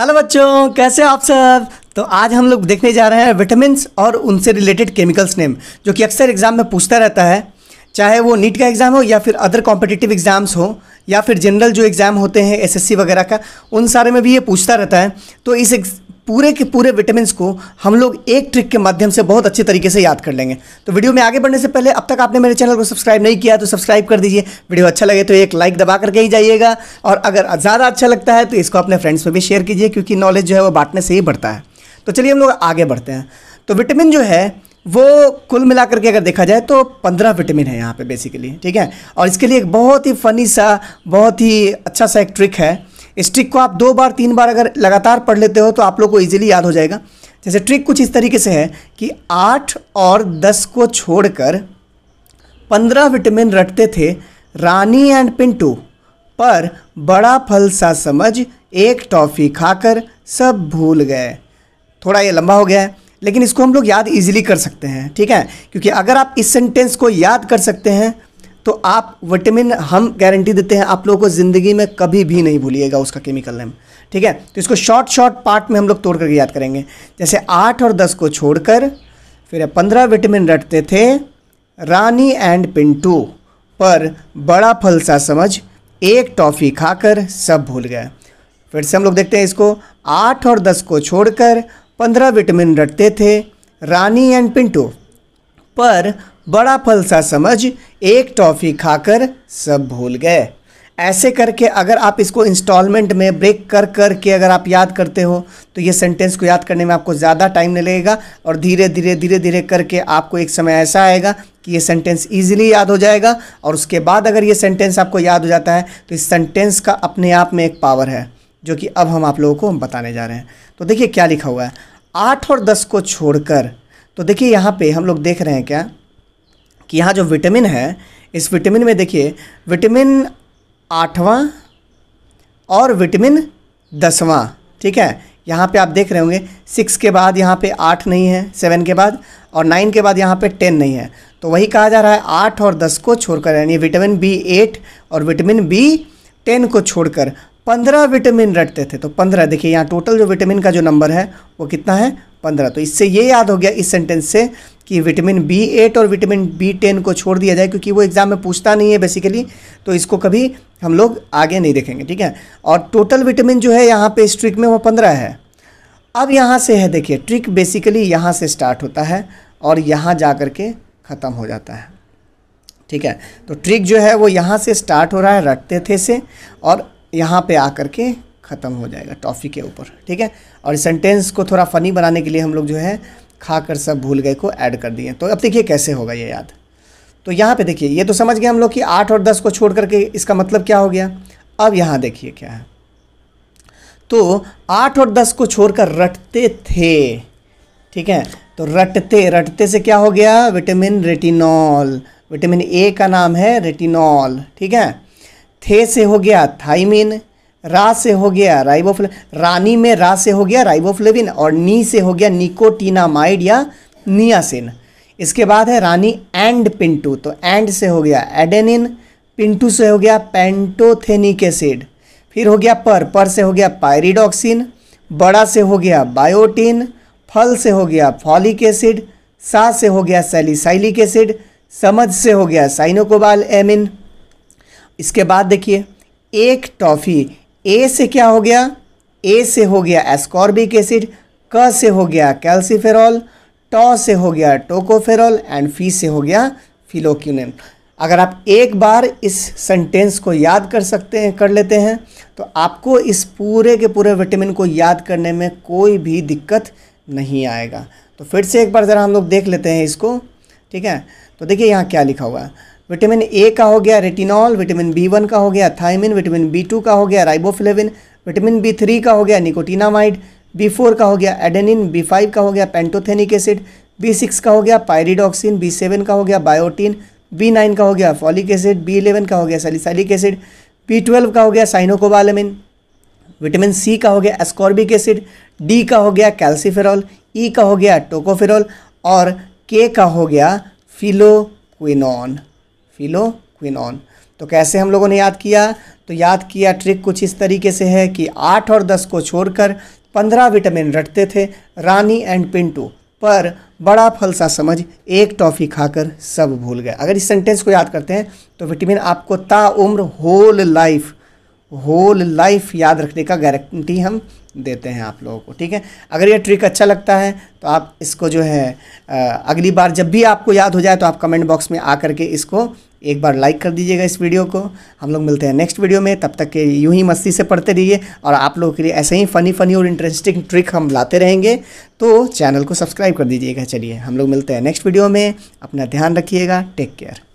hello बच्चों कैसे आप सब तो आज हम लोग देखने जा रहे हैं विटामिनस और उनसे रिलेटेड केमिकल्स नेम जो कि अक्सर एग्ज़ाम में पूछता रहता है चाहे वो नीट का एग्ज़ाम हो या फिर अदर कॉम्पिटिटिव एग्ज़ाम्स हो या फिर जनरल जो एग्ज़ाम होते हैं एसएससी वगैरह का उन सारे में भी ये पूछता रहता है तो इस पूरे के पूरे विटामिन को हम लोग एक ट्रिक के माध्यम से बहुत अच्छे तरीके से याद कर लेंगे तो वीडियो में आगे बढ़ने से पहले अब तक आपने मेरे चैनल को सब्सक्राइब नहीं किया तो सब्सक्राइब कर दीजिए वीडियो अच्छा लगे तो एक लाइक दबा करके ही जाइएगा और अगर ज़्यादा अच्छा लगता है तो इसको अपने फ्रेंड्स में भी शेयर कीजिए क्योंकि नॉलेज जो है वो बांटने से ही बढ़ता है तो चलिए हम लोग आगे बढ़ते हैं तो विटामिन जो है वो कुल मिलाकर के अगर देखा जाए तो पंद्रह विटामिन है यहाँ पे बेसिकली ठीक है और इसके लिए एक बहुत ही फ़नी सा बहुत ही अच्छा सा एक ट्रिक है स्ट्रिक को आप दो बार तीन बार अगर लगातार पढ़ लेते हो तो आप लोग को ईजिली याद हो जाएगा जैसे ट्रिक कुछ इस तरीके से है कि आठ और दस को छोड़कर पंद्रह विटामिन रटते थे रानी एंड पिंटू पर बड़ा फलसा समझ एक टॉफ़ी खाकर सब भूल गए थोड़ा ये लंबा हो गया है लेकिन इसको हम लोग याद इजीली कर सकते हैं ठीक है क्योंकि अगर आप इस सेंटेंस को याद कर सकते हैं तो आप विटामिन हम गारंटी देते हैं आप लोगों को ज़िंदगी में कभी भी नहीं भूलिएगा उसका केमिकल नेम ठीक है तो इसको शॉर्ट शॉर्ट पार्ट में हम लोग तोड़ करके याद करेंगे जैसे आठ और दस को छोड़कर फिर पंद्रह विटामिन रटते थे रानी एंड पिंटू पर बड़ा फलसा समझ एक टॉफ़ी खाकर सब भूल गए फिर से हम लोग देखते हैं इसको आठ और दस को छोड़कर पंद्रह विटामिन रटते थे रानी एंड पिंटू पर बड़ा फलसा समझ एक टॉफ़ी खाकर सब भूल गए ऐसे करके अगर आप इसको इंस्टॉलमेंट में ब्रेक कर कर के अगर आप याद करते हो तो ये सेंटेंस को याद करने में आपको ज़्यादा टाइम नहीं लगेगा और धीरे धीरे धीरे धीरे करके आपको एक समय ऐसा आएगा कि ये सेंटेंस ईजिली याद हो जाएगा और उसके बाद अगर ये सेंटेंस आपको याद हो जाता है तो इस सेंटेंस का अपने आप में एक पावर है जो कि अब हम आप लोगों को हम बताने जा रहे हैं तो देखिए क्या लिखा हुआ है आठ और दस को छोड़कर तो देखिए यहाँ पर हम लोग देख रहे हैं क्या कि यहाँ जो विटामिन है इस विटामिन में देखिए विटामिन आठवां और विटामिन दसवां ठीक है यहाँ पे आप देख रहे होंगे सिक्स के बाद यहाँ पे आठ नहीं है सेवन के बाद और नाइन के बाद यहाँ पे टेन नहीं है तो वही कहा जा रहा है आठ और दस को छोड़कर यानी विटामिन बी एट और विटामिन बी टेन को छोड़कर पंद्रह विटामिन रटते थे तो पंद्रह देखिए यहाँ टोटल जो विटामिन का जो नंबर है वो कितना है पंद्रह तो इससे ये याद हो गया इस सेंटेंस से कि विटामिन बी एट और विटामिन बी टेन को छोड़ दिया जाए क्योंकि वो एग्ज़ाम में पूछता नहीं है बेसिकली तो इसको कभी हम लोग आगे नहीं देखेंगे ठीक है और टोटल विटामिन जो है यहाँ पे स्ट्रिक में वो पंद्रह है अब यहाँ से है देखिए ट्रिक बेसिकली यहाँ से स्टार्ट होता है और यहाँ जा कर के ख़त्म हो जाता है ठीक है तो ट्रिक जो है वो यहाँ से स्टार्ट हो रहा है रटते थे से और यहाँ पर आ के ख़त्म हो जाएगा टॉफ़ी के ऊपर ठीक है और सेंटेंस को थोड़ा फ़नी बनाने के लिए हम लोग जो है खा कर सब भूल गए को ऐड कर दिए तो अब देखिए कैसे होगा ये याद तो यहाँ पे देखिए ये तो समझ गए हम लोग कि आठ और दस को छोड़ करके इसका मतलब क्या हो गया अब यहाँ देखिए क्या है तो आठ और दस को छोड़कर रटते थे ठीक है तो रटते रटते से क्या हो गया विटामिन रेटिनॉल विटामिन ए का नाम है रेटिनॉल ठीक है थे से हो गया थाइमिन रा से हो गया राइबोफ्ल रानी में रा से हो गया राइबोफ्लेविन और नी से हो गया निकोटीनामाइड या नियासिन इसके बाद है रानी एंड पिंटू तो एंड से हो गया एडेनिन पिंटू से हो गया पेंटोथेनिक एसिड फिर हो गया पर पर से हो गया पायरिडॉक्सिन बड़ा से हो गया बायोटिन फल से हो गया फॉलिक एसिड सा से हो गया सेलिसाइलिक एसिड समझ से हो गया साइनोकोबाल एमिन इसके बाद देखिए एक टॉफ़ी ए से क्या हो गया ए से हो गया एस्कॉर्बिक एसिड क से हो गया कैल्सीफेरॉल टॉ से हो गया टोकोफेरॉल एंड फी से हो गया फिलोक्यूनिन अगर आप एक बार इस सेंटेंस को याद कर सकते हैं कर लेते हैं तो आपको इस पूरे के पूरे विटामिन को याद करने में कोई भी दिक्कत नहीं आएगा तो फिर से एक बार ज़रा हम लोग देख लेते हैं इसको ठीक है तो देखिए यहाँ क्या लिखा हुआ है विटामिन ए का हो गया रेटिनॉल विटामिन बी वन का हो गया थायमिन विटामिन बी टू का हो गया राइबोफ्लेविन विटामिन बी थ्री का हो गया निकोटिनामाइड बी फोर का हो गया एडेनिन बी फाइव का हो गया पेंटोथेनिक एसिड बी सिक्स का हो गया पायरिडॉक्सिन बी सेवन का हो गया बायोटीन बी नाइन का हो गया फॉलिक एसिड बी इलेवन का हो गया सलिसाइलिक एसिड बी ट्वेल्व का हो गया साइनोकोबालमिन विटामिन सी का हो गया एस्कॉर्बिक एसिड डी का हो गया कैल्सिफेरॉल ई का हो गया टोकोफेरॉल और के का हो गया फिलोक्विनॉन फिलोक्विनॉन तो कैसे हम लोगों ने याद किया तो याद किया ट्रिक कुछ इस तरीके से है कि आठ और दस को छोड़कर पंद्रह विटामिन रटते थे रानी एंड पिंटू पर बड़ा फलसा समझ एक टॉफ़ी खाकर सब भूल गए अगर इस सेंटेंस को याद करते हैं तो विटामिन आपको ताउम्र होल लाइफ होल लाइफ याद रखने का गारंटी हम देते हैं आप लोगों को ठीक है अगर ये ट्रिक अच्छा लगता है तो आप इसको जो है अगली बार जब भी आपको याद हो जाए तो आप कमेंट बॉक्स में आकर के इसको एक बार लाइक कर दीजिएगा इस वीडियो को हम लोग मिलते हैं नेक्स्ट वीडियो में तब तक के यूँ ही मस्ती से पढ़ते रहिए और आप लोगों के लिए ऐसे ही फ़नी फ़नी और इंटरेस्टिंग ट्रिक हम लाते रहेंगे तो चैनल को सब्सक्राइब कर दीजिएगा चलिए हम लोग मिलते हैं नेक्स्ट वीडियो में अपना ध्यान रखिएगा टेक केयर